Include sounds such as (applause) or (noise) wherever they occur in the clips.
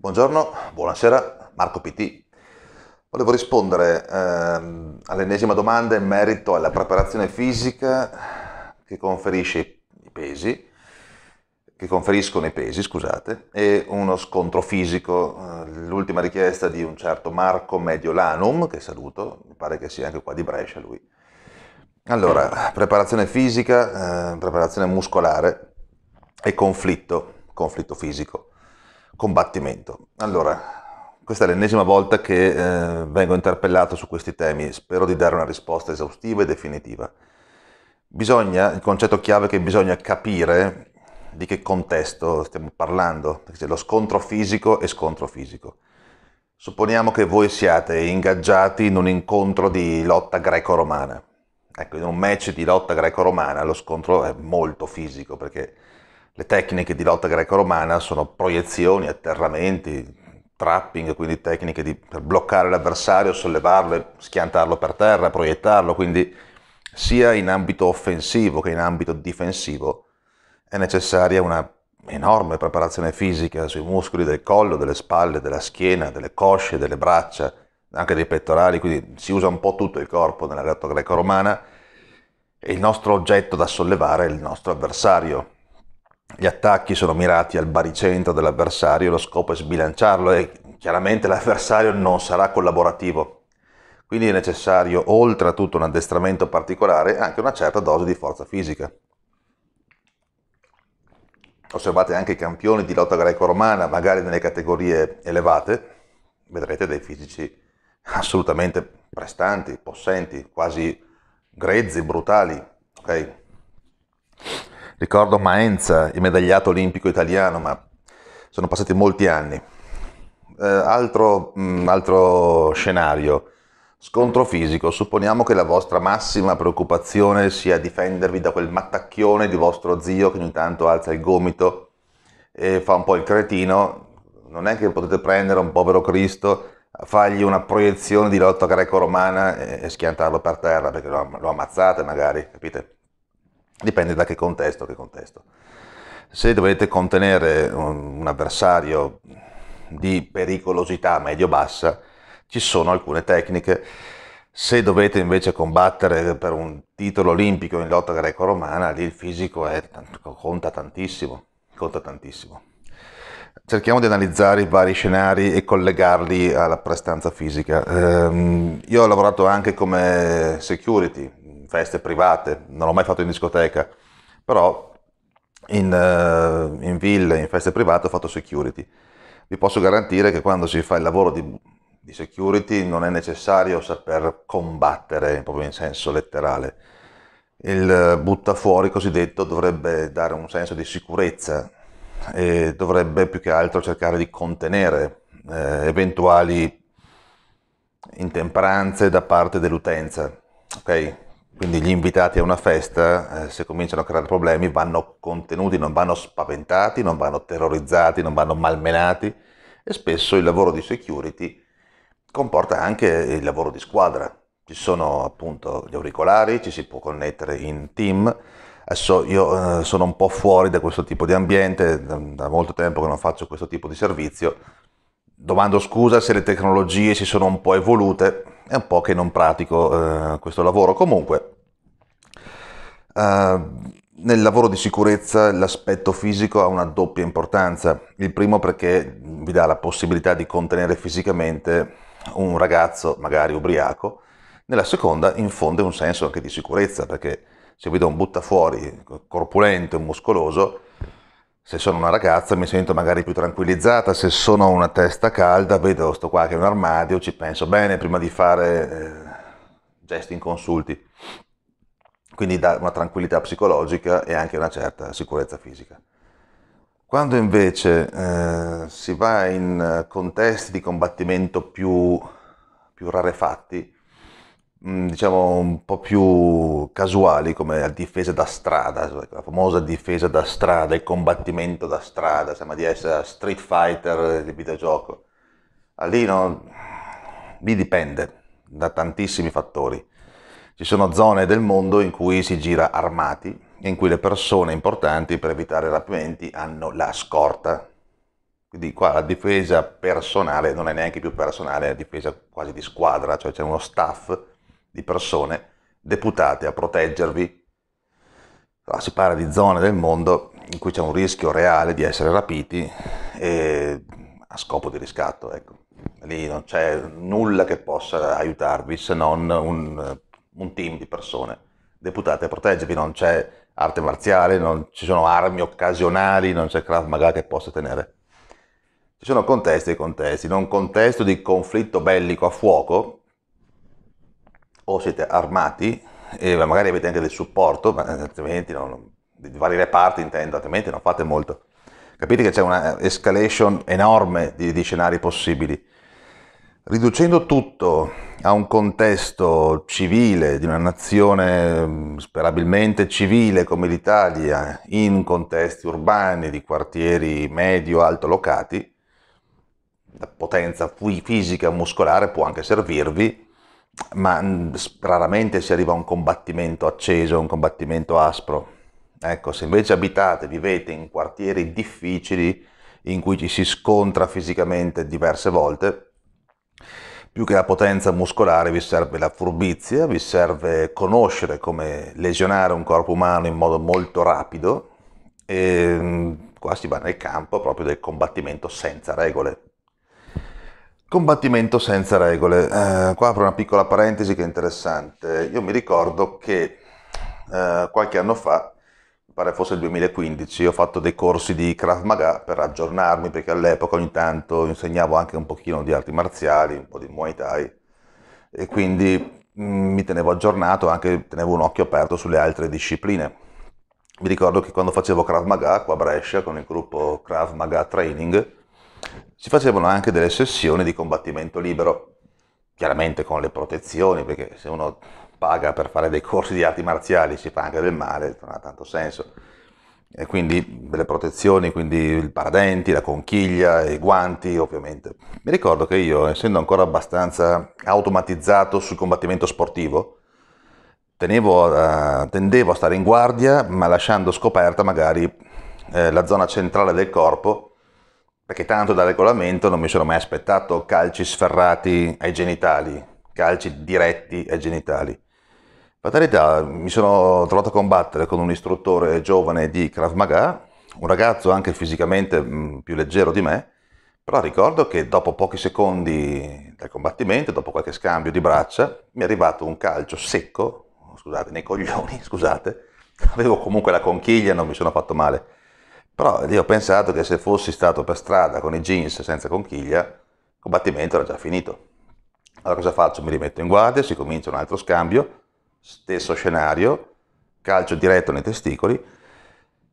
Buongiorno, buonasera, Marco PT. Volevo rispondere ehm, all'ennesima domanda in merito alla preparazione fisica che conferisce i pesi, che conferiscono i pesi, scusate, e uno scontro fisico, eh, l'ultima richiesta di un certo Marco Mediolanum, che saluto, mi pare che sia anche qua di Brescia lui. Allora, preparazione fisica, eh, preparazione muscolare e conflitto, conflitto fisico combattimento. Allora, questa è l'ennesima volta che eh, vengo interpellato su questi temi, spero di dare una risposta esaustiva e definitiva. Bisogna, il concetto chiave è che bisogna capire di che contesto stiamo parlando, c'è lo scontro fisico e scontro fisico. Supponiamo che voi siate ingaggiati in un incontro di lotta greco-romana. Ecco, in un match di lotta greco-romana lo scontro è molto fisico perché le tecniche di lotta greco-romana sono proiezioni, atterramenti, trapping, quindi tecniche di, per bloccare l'avversario, sollevarlo, e schiantarlo per terra, proiettarlo, quindi sia in ambito offensivo che in ambito difensivo è necessaria una enorme preparazione fisica sui muscoli del collo, delle spalle, della schiena, delle cosce, delle braccia, anche dei pettorali, quindi si usa un po' tutto il corpo nella lotta greco-romana e il nostro oggetto da sollevare è il nostro avversario. Gli attacchi sono mirati al baricentro dell'avversario, lo scopo è sbilanciarlo e chiaramente l'avversario non sarà collaborativo. Quindi è necessario, oltre a tutto un addestramento particolare, anche una certa dose di forza fisica. Osservate anche i campioni di lotta greco-romana, magari nelle categorie elevate, vedrete dei fisici assolutamente prestanti, possenti, quasi grezzi, brutali. Okay? Ricordo Maenza, il medagliato olimpico italiano, ma sono passati molti anni. Eh, altro, mh, mm, altro scenario, scontro fisico. Supponiamo che la vostra massima preoccupazione sia difendervi da quel mattacchione di vostro zio che ogni tanto alza il gomito e fa un po' il cretino. Non è che potete prendere un povero Cristo fargli una proiezione di lotta greco-romana e, schiantarlo per terra perché lo, lo ammazzate magari, capite? Dipende da che contesto, che contesto. Se dovete contenere un, un avversario di pericolosità medio-bassa, ci sono alcune tecniche. Se dovete invece combattere per un titolo olimpico in lotta greco-romana, lì il fisico è, conta tantissimo, conta tantissimo. Cerchiamo di analizzare i vari scenari e collegarli alla prestanza fisica. Ehm, io ho lavorato anche come security, feste private, non l'ho mai fatto in discoteca, però in, uh, in ville, in feste private ho fatto security. Vi posso garantire che quando si fa il lavoro di, di security non è necessario saper combattere proprio in senso letterale. Il butta fuori cosiddetto dovrebbe dare un senso di sicurezza e dovrebbe più che altro cercare di contenere eh, eventuali intemperanze da parte dell'utenza. Okay? Quindi gli invitati a una festa, eh, se cominciano a creare problemi, vanno contenuti, non vanno spaventati, non vanno terrorizzati, non vanno malmenati e spesso il lavoro di security comporta anche il lavoro di squadra. Ci sono appunto gli auricolari, ci si può connettere in team. Adesso io eh, sono un po' fuori da questo tipo di ambiente, da molto tempo che non faccio questo tipo di servizio, Domando scusa se le tecnologie si sono un po' evolute, è un po' che non pratico eh, questo lavoro. Comunque, eh, nel lavoro di sicurezza l'aspetto fisico ha una doppia importanza. Il primo perché vi dà la possibilità di contenere fisicamente un ragazzo, magari ubriaco, nella seconda infonde un senso anche di sicurezza, perché se vi do un buttafuori corpulento e muscoloso, se sono una ragazza mi sento magari più tranquillizzata, se sono una testa calda vedo sto qua che è un armadio, ci penso bene prima di fare eh, gesti inconsulti. Quindi dà una tranquillità psicologica e anche una certa sicurezza fisica. Quando invece eh, si va in eh, contesti di combattimento più, più rarefatti, Mm, diciamo un po' più casuali come la difesa da strada, cioè la famosa difesa da strada, il combattimento da strada, insomma di essere Street Fighter di videogioco. Ah, lì no, lì dipende da tantissimi fattori. Ci sono zone del mondo in cui si gira armati, in cui le persone importanti per evitare rapimenti hanno la scorta. Quindi qua la difesa personale non è neanche più personale, è una difesa quasi di squadra, cioè c'è uno staff di persone deputate a proteggervi. Si parla di zone del mondo in cui c'è un rischio reale di essere rapiti a scopo di riscatto. Ecco. Lì non c'è nulla che possa aiutarvi se non un, un team di persone deputate a proteggervi, non c'è arte marziale, non ci sono armi occasionali, non c'è craft magari che possa tenere. Ci sono contesti e contesti, in un contesto di conflitto bellico a fuoco o siete armati, e magari avete anche del supporto, ma eh, altrimenti non, di vari reparti intendo, altrimenti non fate molto. Capite che c'è una eh, escalation enorme di, di scenari possibili. Riducendo tutto a un contesto civile di una nazione mm, sperabilmente civile come l'Italia, in contesti urbani di quartieri medio-alto locati, la potenza fisica muscolare può anche servirvi ma mm, raramente si arriva a un combattimento acceso, un combattimento aspro. Ecco, se invece abitate, vivete in quartieri difficili in cui ci si scontra fisicamente diverse volte, più che la potenza muscolare vi serve la furbizia, vi serve conoscere come lesionare un corpo umano in modo molto rapido e mm, qua si va nel campo proprio del combattimento senza regole, Combattimento senza regole. Eh, qua apro una piccola parentesi che è interessante. Io mi ricordo che eh, qualche anno fa, mi pare fosse il 2015, ho fatto dei corsi di Krav Maga per aggiornarmi perché all'epoca ogni tanto insegnavo anche un pochino di arti marziali, un po' di Muay Thai e quindi mh, mm, mi tenevo aggiornato, anche tenevo un occhio aperto sulle altre discipline. Mi ricordo che quando facevo Krav Maga qua a Brescia con il gruppo Krav Maga Training, si facevano anche delle sessioni di combattimento libero, chiaramente con le protezioni, perché se uno paga per fare dei corsi di arti marziali si fa anche del male, non ha tanto senso. E quindi delle protezioni, quindi il paradenti, la conchiglia, i guanti, ovviamente. Mi ricordo che io, essendo ancora abbastanza automatizzato sul combattimento sportivo, tenevo, eh, tendevo a stare in guardia, ma lasciando scoperta magari eh, la zona centrale del corpo perché tanto da regolamento non mi sono mai aspettato calci sferrati ai genitali, calci diretti ai genitali. Fatalità, mi sono trovato a combattere con un istruttore giovane di Krav Maga, un ragazzo anche fisicamente mm, più leggero di me, però ricordo che dopo pochi secondi del combattimento, dopo qualche scambio di braccia, mi è arrivato un calcio secco, scusate, nei coglioni, (laughs) scusate, avevo comunque la conchiglia non mi sono fatto male però io ho pensato che se fossi stato per strada con i jeans senza conchiglia, il combattimento era già finito. Allora cosa faccio? Mi rimetto in guardia, si comincia un altro scambio, stesso scenario, calcio diretto nei testicoli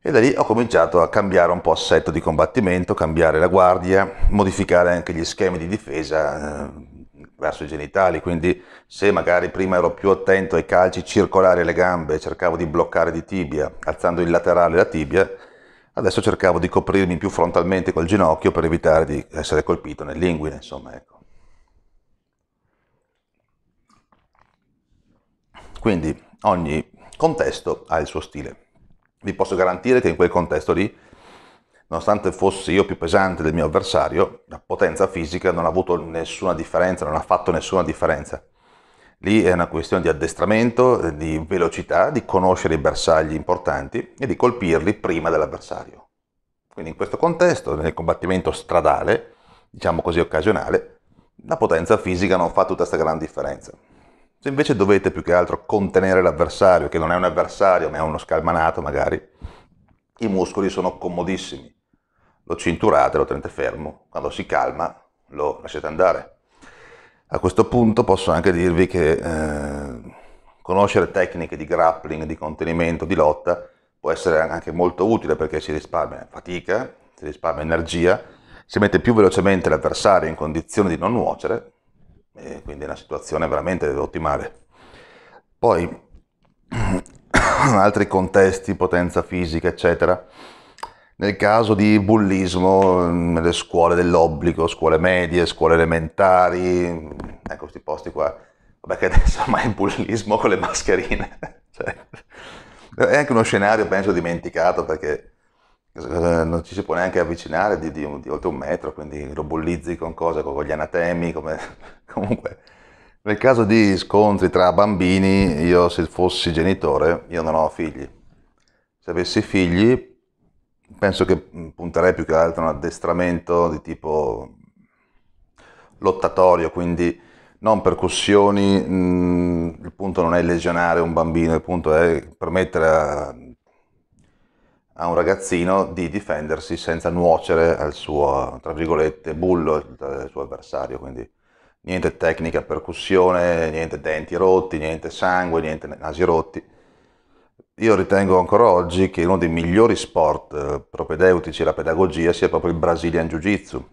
e da lì ho cominciato a cambiare un po' assetto di combattimento, cambiare la guardia, modificare anche gli schemi di difesa eh, verso i genitali, quindi se magari prima ero più attento ai calci circolari alle gambe, cercavo di bloccare di tibia, alzando il laterale la tibia, Adesso cercavo di coprirmi più frontalmente col ginocchio per evitare di essere colpito nell'inguine, insomma, ecco. Quindi ogni contesto ha il suo stile. Vi posso garantire che in quel contesto lì, nonostante fossi io più pesante del mio avversario, la potenza fisica non ha avuto nessuna differenza, non ha fatto nessuna differenza. Lì è una questione di addestramento, eh, di velocità, di conoscere i bersagli importanti e di colpirli prima dell'avversario. Quindi in questo contesto, nel combattimento stradale, diciamo così occasionale, la potenza fisica non fa tutta questa gran differenza. Se invece dovete più che altro contenere l'avversario, che non è un avversario ma è uno scalmanato magari, i muscoli sono comodissimi. Lo cinturate, lo tenete fermo, quando si calma lo lasciate andare a questo punto posso anche dirvi che eh, conoscere tecniche di grappling, di contenimento, di lotta può essere anche molto utile perché si risparmia fatica, si risparmia energia, si mette più velocemente l'avversario in condizione di non nuocere, e quindi è una situazione veramente ottimale. Poi (clears throat) altri contesti, potenza fisica, eccetera nel caso di bullismo nelle mm, scuole dell'obbligo, scuole medie, scuole elementari, mm, ecco questi posti qua. Vabbè che adesso ormai il bullismo con le mascherine. (laughs) cioè, è anche uno scenario, penso, dimenticato perché non ci si può neanche avvicinare di, di, di oltre un metro, quindi lo bullizzi con cose, con gli anatemi, come, (laughs) comunque... Nel caso di scontri tra bambini, io se fossi genitore, io non ho figli. Se avessi figli penso che mm, punterei più che altro a un addestramento di tipo lottatorio, quindi non percussioni, mh, mm, il punto non è lesionare un bambino, il punto è permettere a, a un ragazzino di difendersi senza nuocere al suo, tra virgolette, bullo, al suo avversario, quindi niente tecnica percussione, niente denti rotti, niente sangue, niente nasi rotti io ritengo ancora oggi che uno dei migliori sport eh, propedeutici alla pedagogia sia proprio il Brazilian Jiu-Jitsu.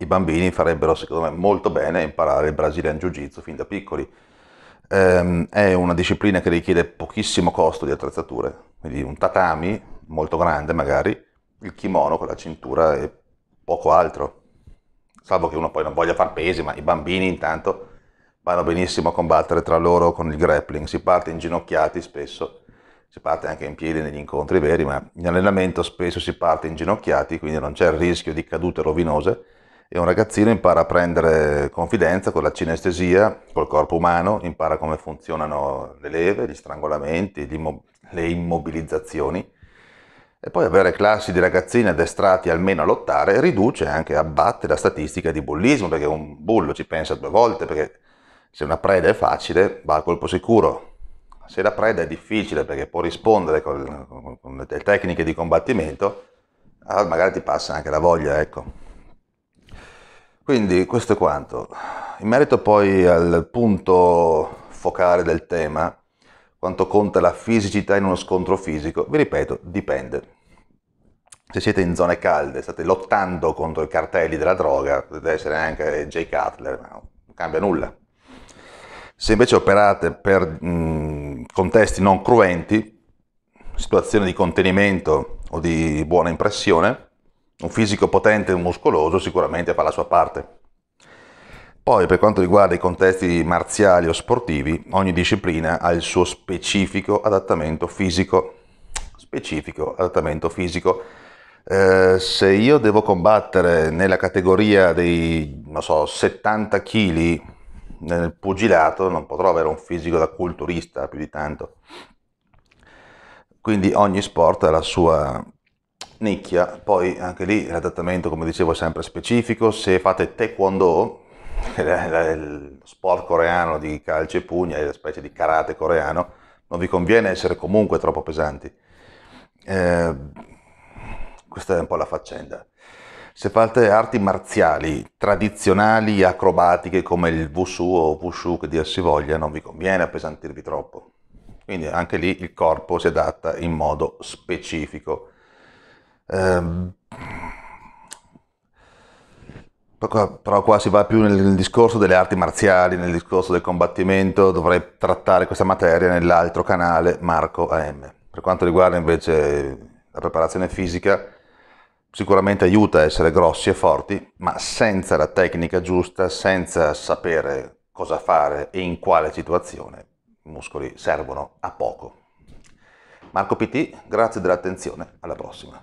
I bambini farebbero, secondo me, molto bene a imparare il Brazilian Jiu-Jitsu fin da piccoli. Ehm, è una disciplina che richiede pochissimo costo di attrezzature, quindi un tatami molto grande magari, il kimono con la cintura e poco altro. Salvo che uno poi non voglia far pesi, ma i bambini intanto vanno benissimo a combattere tra loro con il grappling, si parte inginocchiati spesso si parte anche in piedi negli incontri veri, ma in allenamento spesso si parte inginocchiati, quindi non c'è il rischio di cadute rovinose e un ragazzino impara a prendere confidenza con la cinestesia, col corpo umano, impara come funzionano le leve, gli strangolamenti, gli immo- le immobilizzazioni e poi avere classi di ragazzini addestrati almeno a lottare riduce anche, abbatte la statistica di bullismo, perché un bullo ci pensa due volte, perché se una preda è facile va a colpo sicuro, se la preda è difficile perché può rispondere con, con, le tecniche di combattimento, allora ah, magari ti passa anche la voglia, ecco. Quindi questo è quanto. In merito poi al punto focale del tema, quanto conta la fisicità in uno scontro fisico, vi ripeto, dipende. Se siete in zone calde, state lottando contro i cartelli della droga, potete essere anche Jay Cutler, no, non cambia nulla. Se invece operate per mh, contesti non cruenti, situazioni di contenimento o di buona impressione, un fisico potente e muscoloso sicuramente fa la sua parte. Poi per quanto riguarda i contesti marziali o sportivi, ogni disciplina ha il suo specifico adattamento fisico. Specifico adattamento fisico. Eh, se io devo combattere nella categoria dei so, 70 kg nel pugilato non potrò avere un fisico da culturista più di tanto. Quindi ogni sport ha la sua nicchia, poi anche lì l'adattamento come dicevo è sempre specifico, se fate taekwondo, che è lo sport coreano di calcio e pugna, è una specie di karate coreano, non vi conviene essere comunque troppo pesanti. Eh, questa è un po' la faccenda. Se fate arti marziali tradizionali, acrobatiche come il wushu o wushu che dir si voglia, non vi conviene appesantirvi troppo. Quindi anche lì il corpo si adatta in modo specifico. Ehm, però qua si va più nel, discorso delle arti marziali, nel discorso del combattimento, dovrei trattare questa materia nell'altro canale Marco AM. Per quanto riguarda invece la preparazione fisica, sicuramente aiuta a essere grossi e forti, ma senza la tecnica giusta, senza sapere cosa fare e in quale situazione, i muscoli servono a poco. Marco PT, grazie dell'attenzione, alla prossima.